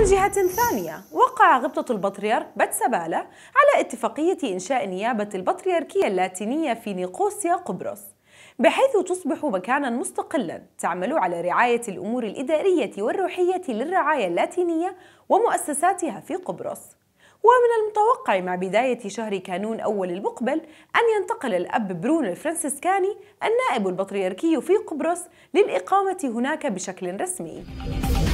من جهة ثانية وقع غبطة البطريرك باتسابالا على اتفاقية إنشاء نيابة البطريركية اللاتينية في نيقوسيا قبرص بحيث تصبح مكانا مستقلا تعمل على رعاية الأمور الإدارية والروحية للرعاية اللاتينية ومؤسساتها في قبرص ومن المتوقع مع بداية شهر كانون أول المقبل أن ينتقل الأب برونو الفرنسيسكاني النائب البطريركي في قبرص للإقامة هناك بشكل رسمي